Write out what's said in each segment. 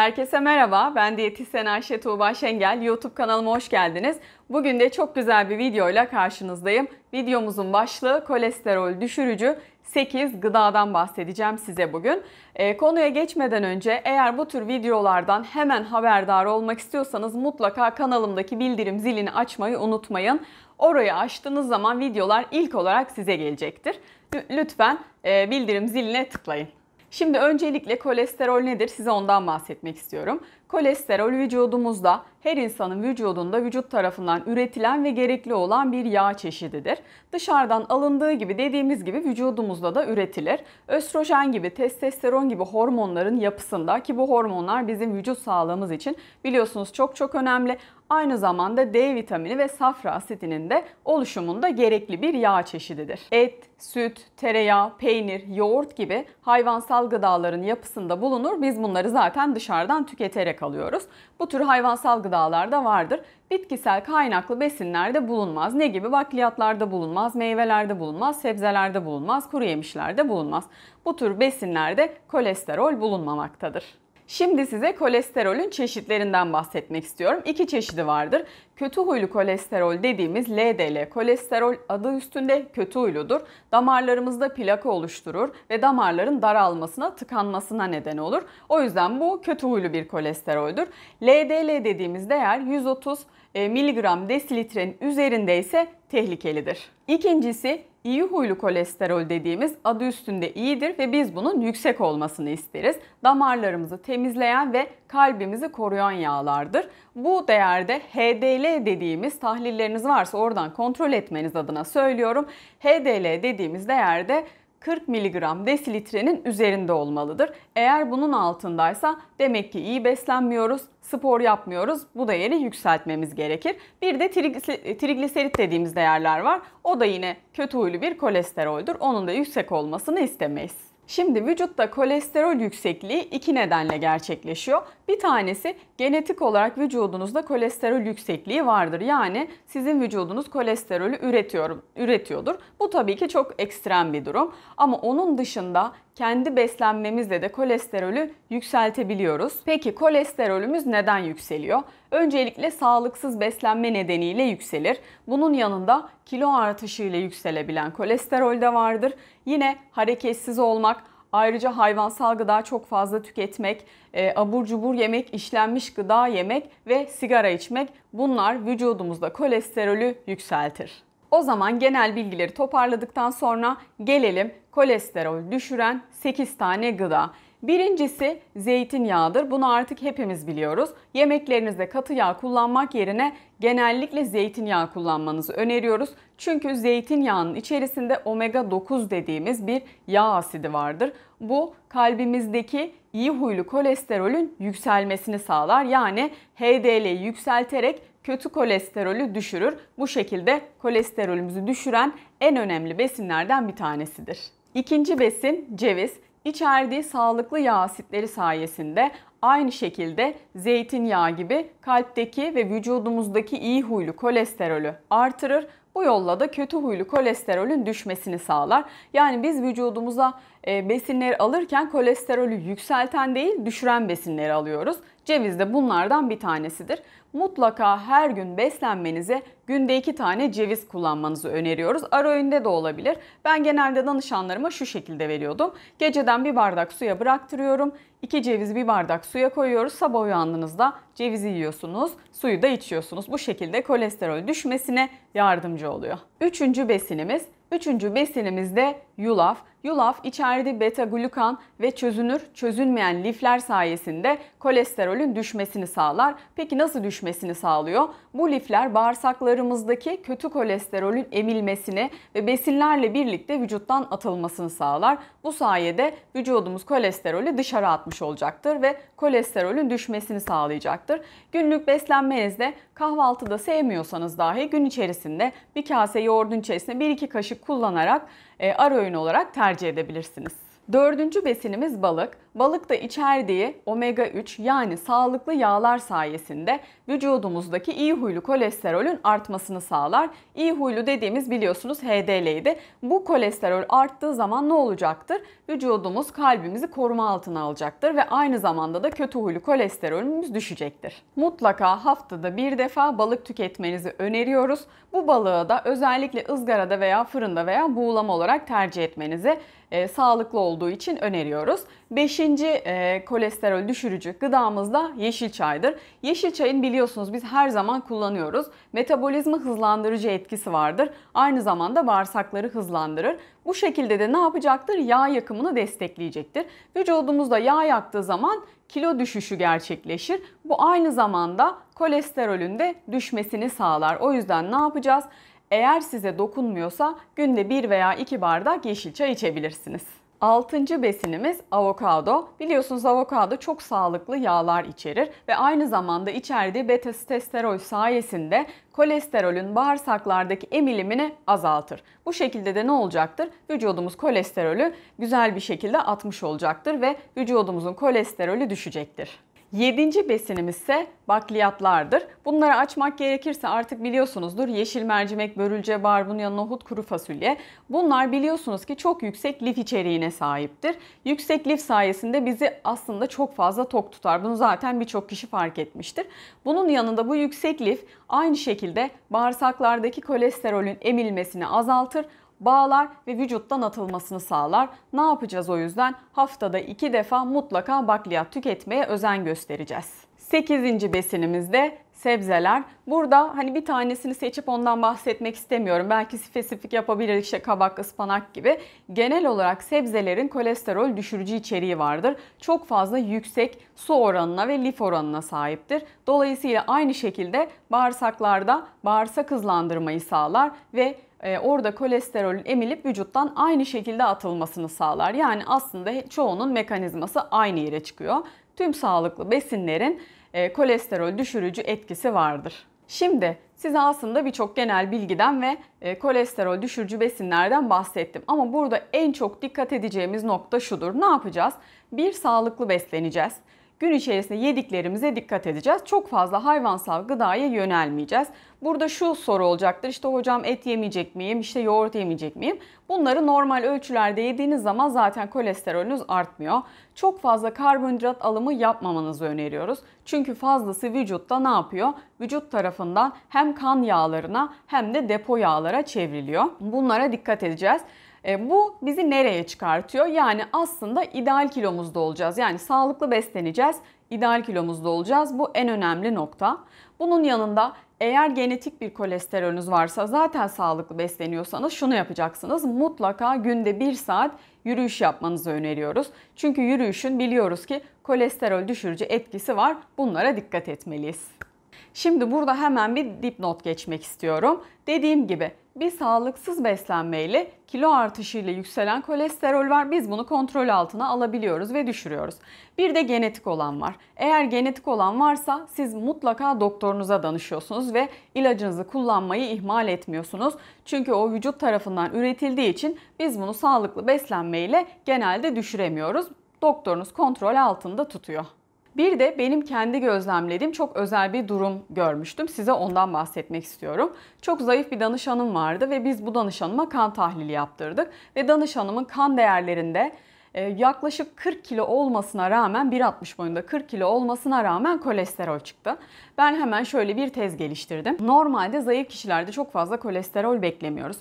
Herkese merhaba, ben diyetisyen Ayşe Tuğba Şengel. YouTube kanalıma hoş geldiniz. Bugün de çok güzel bir videoyla karşınızdayım. Videomuzun başlığı kolesterol düşürücü 8 gıdadan bahsedeceğim size bugün. E, konuya geçmeden önce eğer bu tür videolardan hemen haberdar olmak istiyorsanız mutlaka kanalımdaki bildirim zilini açmayı unutmayın. Orayı açtığınız zaman videolar ilk olarak size gelecektir. Lütfen e, bildirim ziline tıklayın. Şimdi öncelikle kolesterol nedir size ondan bahsetmek istiyorum. Kolesterol vücudumuzda her insanın vücudunda vücut tarafından üretilen ve gerekli olan bir yağ çeşididir. Dışarıdan alındığı gibi dediğimiz gibi vücudumuzda da üretilir. Östrojen gibi, testosteron gibi hormonların yapısında ki bu hormonlar bizim vücut sağlığımız için biliyorsunuz çok çok önemli aynı zamanda D vitamini ve safra asitinin de oluşumunda gerekli bir yağ çeşididir. Et, süt, tereyağı, peynir, yoğurt gibi hayvansal gıdaların yapısında bulunur. Biz bunları zaten dışarıdan tüketerek alıyoruz. Bu tür hayvansal gıdalar da vardır. Bitkisel kaynaklı besinlerde bulunmaz. Ne gibi? Bakliyatlarda bulunmaz, meyvelerde bulunmaz, sebzelerde bulunmaz, kuru yemişlerde bulunmaz. Bu tür besinlerde kolesterol bulunmamaktadır. Şimdi size kolesterolün çeşitlerinden bahsetmek istiyorum. İki çeşidi vardır. Kötü huylu kolesterol dediğimiz LDL kolesterol adı üstünde kötü huyludur. Damarlarımızda plaka oluşturur ve damarların daralmasına, tıkanmasına neden olur. O yüzden bu kötü huylu bir kolesteroldür. LDL dediğimiz değer 130 e, miligram desilitrenin üzerindeyse tehlikelidir. İkincisi İyi huylu kolesterol dediğimiz adı üstünde iyidir ve biz bunun yüksek olmasını isteriz. Damarlarımızı temizleyen ve kalbimizi koruyan yağlardır. Bu değerde HDL dediğimiz tahlilleriniz varsa oradan kontrol etmeniz adına söylüyorum. HDL dediğimiz değerde 40 mg desilitrenin üzerinde olmalıdır. Eğer bunun altındaysa demek ki iyi beslenmiyoruz, spor yapmıyoruz. Bu değeri yükseltmemiz gerekir. Bir de trigliserit dediğimiz değerler var. O da yine kötü huylu bir kolesteroldür. Onun da yüksek olmasını istemeyiz. Şimdi vücutta kolesterol yüksekliği iki nedenle gerçekleşiyor. Bir tanesi genetik olarak vücudunuzda kolesterol yüksekliği vardır. Yani sizin vücudunuz kolesterolü üretiyor, üretiyordur. Bu tabii ki çok ekstrem bir durum. Ama onun dışında kendi beslenmemizle de kolesterolü yükseltebiliyoruz. Peki kolesterolümüz neden yükseliyor? öncelikle sağlıksız beslenme nedeniyle yükselir. Bunun yanında kilo artışıyla yükselebilen kolesterol de vardır. Yine hareketsiz olmak, Ayrıca hayvansal gıda çok fazla tüketmek, e, abur cubur yemek, işlenmiş gıda yemek ve sigara içmek bunlar vücudumuzda kolesterolü yükseltir. O zaman genel bilgileri toparladıktan sonra gelelim kolesterol düşüren 8 tane gıda. Birincisi zeytinyağıdır. Bunu artık hepimiz biliyoruz. Yemeklerinizde katı yağ kullanmak yerine genellikle zeytinyağı kullanmanızı öneriyoruz. Çünkü zeytinyağının içerisinde omega 9 dediğimiz bir yağ asidi vardır. Bu kalbimizdeki iyi huylu kolesterolün yükselmesini sağlar. Yani HDL'yi yükselterek kötü kolesterolü düşürür. Bu şekilde kolesterolümüzü düşüren en önemli besinlerden bir tanesidir. İkinci besin ceviz. İçerdiği sağlıklı yağ asitleri sayesinde aynı şekilde zeytinyağı gibi kalpteki ve vücudumuzdaki iyi huylu kolesterolü artırır. Bu yolla da kötü huylu kolesterolün düşmesini sağlar. Yani biz vücudumuza e, besinleri alırken kolesterolü yükselten değil düşüren besinleri alıyoruz. Ceviz de bunlardan bir tanesidir. Mutlaka her gün beslenmenize günde iki tane ceviz kullanmanızı öneriyoruz. Ara öğünde de olabilir. Ben genelde danışanlarıma şu şekilde veriyordum. Geceden bir bardak suya bıraktırıyorum. İki ceviz bir bardak suya koyuyoruz. Sabah uyandığınızda cevizi yiyorsunuz, suyu da içiyorsunuz. Bu şekilde kolesterol düşmesine yardımcı oluyor. Üçüncü besinimiz. Üçüncü besinimiz de yulaf. Yulaf içerdiği beta glukan ve çözünür çözünmeyen lifler sayesinde kolesterolün düşmesini sağlar. Peki nasıl düşmesini sağlıyor? Bu lifler bağırsaklarımızdaki kötü kolesterolün emilmesini ve besinlerle birlikte vücuttan atılmasını sağlar. Bu sayede vücudumuz kolesterolü dışarı atmış olacaktır ve kolesterolün düşmesini sağlayacaktır. Günlük beslenmenizde kahvaltıda sevmiyorsanız dahi gün içerisinde bir kase yoğurdun içerisine 1-2 kaşık kullanarak e, ara öğün olarak tercih edebilirsiniz. Dördüncü besinimiz balık. Balıkta içerdiği omega 3 yani sağlıklı yağlar sayesinde vücudumuzdaki iyi huylu kolesterolün artmasını sağlar. İyi huylu dediğimiz biliyorsunuz HDL'ydi. Bu kolesterol arttığı zaman ne olacaktır? Vücudumuz kalbimizi koruma altına alacaktır ve aynı zamanda da kötü huylu kolesterolümüz düşecektir. Mutlaka haftada bir defa balık tüketmenizi öneriyoruz. Bu balığı da özellikle ızgarada veya fırında veya buğulama olarak tercih etmenizi e, sağlıklı olduğu için öneriyoruz. 5 Beşinci e, kolesterol düşürücü gıdamız da yeşil çaydır. Yeşil çayın biliyorsunuz biz her zaman kullanıyoruz. Metabolizma hızlandırıcı etkisi vardır. Aynı zamanda bağırsakları hızlandırır. Bu şekilde de ne yapacaktır? Yağ yakımını destekleyecektir. Vücudumuzda yağ yaktığı zaman kilo düşüşü gerçekleşir. Bu aynı zamanda kolesterolün de düşmesini sağlar. O yüzden ne yapacağız? Eğer size dokunmuyorsa günde 1 veya 2 bardak yeşil çay içebilirsiniz. Altıncı besinimiz avokado. Biliyorsunuz avokado çok sağlıklı yağlar içerir ve aynı zamanda içerdiği beta testosteron sayesinde kolesterolün bağırsaklardaki emilimini azaltır. Bu şekilde de ne olacaktır? Vücudumuz kolesterolü güzel bir şekilde atmış olacaktır ve vücudumuzun kolesterolü düşecektir. Yedinci besinimiz ise bakliyatlardır. Bunları açmak gerekirse artık biliyorsunuzdur yeşil mercimek, börülce, barbunya, nohut, kuru fasulye. Bunlar biliyorsunuz ki çok yüksek lif içeriğine sahiptir. Yüksek lif sayesinde bizi aslında çok fazla tok tutar. Bunu zaten birçok kişi fark etmiştir. Bunun yanında bu yüksek lif aynı şekilde bağırsaklardaki kolesterolün emilmesini azaltır bağlar ve vücuttan atılmasını sağlar. Ne yapacağız o yüzden? Haftada 2 defa mutlaka bakliyat tüketmeye özen göstereceğiz. 8. de sebzeler. Burada hani bir tanesini seçip ondan bahsetmek istemiyorum. Belki spesifik yapabiliriz işte kabak, ıspanak gibi. Genel olarak sebzelerin kolesterol düşürücü içeriği vardır. Çok fazla yüksek su oranına ve lif oranına sahiptir. Dolayısıyla aynı şekilde bağırsaklarda bağırsak hızlandırmayı sağlar ve ee, orada kolesterolün emilip vücuttan aynı şekilde atılmasını sağlar. Yani aslında çoğunun mekanizması aynı yere çıkıyor. Tüm sağlıklı besinlerin e, kolesterol düşürücü etkisi vardır. Şimdi size aslında birçok genel bilgiden ve e, kolesterol düşürücü besinlerden bahsettim. Ama burada en çok dikkat edeceğimiz nokta şudur. Ne yapacağız? Bir sağlıklı besleneceğiz gün içerisinde yediklerimize dikkat edeceğiz. Çok fazla hayvansal gıdaya yönelmeyeceğiz. Burada şu soru olacaktır. İşte hocam et yemeyecek miyim? İşte yoğurt yemeyecek miyim? Bunları normal ölçülerde yediğiniz zaman zaten kolesterolünüz artmıyor. Çok fazla karbonhidrat alımı yapmamanızı öneriyoruz. Çünkü fazlası vücutta ne yapıyor? Vücut tarafından hem kan yağlarına hem de depo yağlara çevriliyor. Bunlara dikkat edeceğiz. E, bu bizi nereye çıkartıyor? Yani aslında ideal kilomuzda olacağız. Yani sağlıklı besleneceğiz, ideal kilomuzda olacağız. Bu en önemli nokta. Bunun yanında eğer genetik bir kolesterolünüz varsa zaten sağlıklı besleniyorsanız şunu yapacaksınız. Mutlaka günde 1 saat yürüyüş yapmanızı öneriyoruz. Çünkü yürüyüşün biliyoruz ki kolesterol düşürücü etkisi var. Bunlara dikkat etmeliyiz. Şimdi burada hemen bir dipnot geçmek istiyorum. Dediğim gibi bir sağlıksız beslenmeyle kilo artışıyla yükselen kolesterol var. Biz bunu kontrol altına alabiliyoruz ve düşürüyoruz. Bir de genetik olan var. Eğer genetik olan varsa siz mutlaka doktorunuza danışıyorsunuz ve ilacınızı kullanmayı ihmal etmiyorsunuz. Çünkü o vücut tarafından üretildiği için biz bunu sağlıklı beslenmeyle genelde düşüremiyoruz. Doktorunuz kontrol altında tutuyor. Bir de benim kendi gözlemlediğim çok özel bir durum görmüştüm. Size ondan bahsetmek istiyorum. Çok zayıf bir danışanım vardı ve biz bu danışanıma kan tahlili yaptırdık. Ve danışanımın kan değerlerinde ee, yaklaşık 40 kilo olmasına rağmen 1.60 boyunda 40 kilo olmasına rağmen kolesterol çıktı. Ben hemen şöyle bir tez geliştirdim. Normalde zayıf kişilerde çok fazla kolesterol beklemiyoruz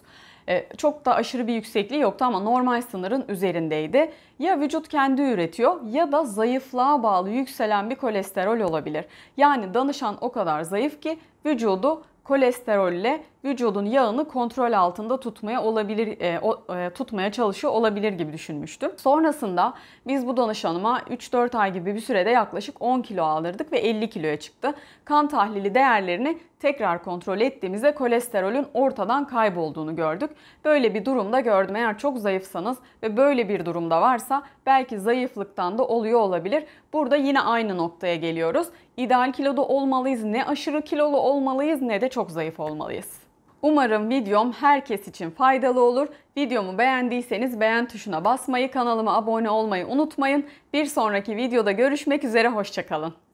ee, çok da aşırı bir yüksekliği yoktu ama normal sınırın üzerindeydi. Ya vücut kendi üretiyor ya da zayıflığa bağlı yükselen bir kolesterol olabilir. Yani danışan o kadar zayıf ki vücudu kolesterolle vücudun yağını kontrol altında tutmaya olabilir e, o, e, tutmaya çalışıyor olabilir gibi düşünmüştüm. Sonrasında biz bu danışanıma 3-4 ay gibi bir sürede yaklaşık 10 kilo alırdık ve 50 kiloya çıktı. Kan tahlili değerlerini tekrar kontrol ettiğimizde kolesterolün ortadan kaybolduğunu gördük. Böyle bir durumda gördüm. Eğer çok zayıfsanız ve böyle bir durumda varsa belki zayıflıktan da oluyor olabilir. Burada yine aynı noktaya geliyoruz. İdeal kiloda olmalıyız. Ne aşırı kilolu olmalıyız ne de çok zayıf olmalıyız. Umarım videom herkes için faydalı olur. Videomu beğendiyseniz beğen tuşuna basmayı, kanalıma abone olmayı unutmayın. Bir sonraki videoda görüşmek üzere, hoşçakalın.